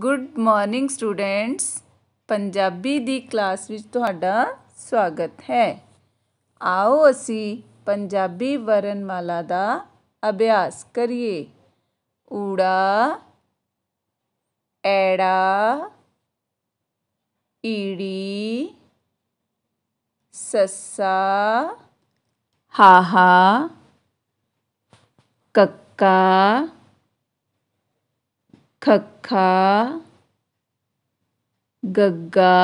good morning students Punjabi ਦੀ class ਵਿੱਚ ਤੁਹਾਡਾ ਸਵਾਗਤ ਹੈ ਆਓ ਅਸੀਂ ਪੰਜਾਬੀ ਵਰਣਮਾਲਾ ਦਾ ਅਭਿਆਸ ਕਰੀਏ ਊੜਾ ਐੜਾ ਈੜੀ ਸੱਸਾ ਹਾਹਾ ਕੱਕਾ खखा गग्गा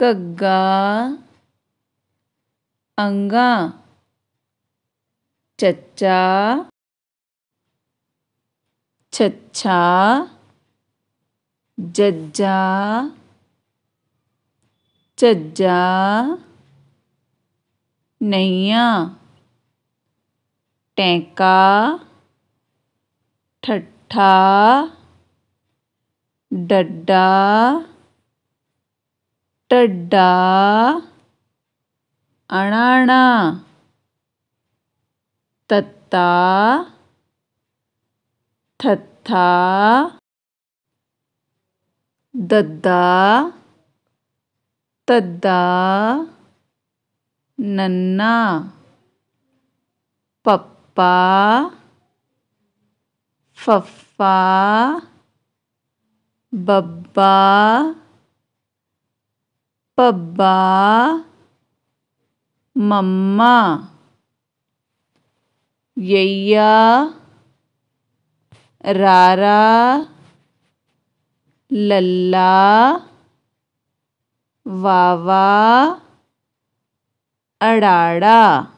कग्गा अंगा चच्चा छच्छा जज्जा चज्जा नैया टेका ठट्ठा डड्डा टड्डा अणाणा तत्ता थत्था दद्दा तद्दा नन्ना पप्पा फफ्फा बब्बा पब्बा मम्मा यैया रारा लल्ला वावा अड़ाड़ा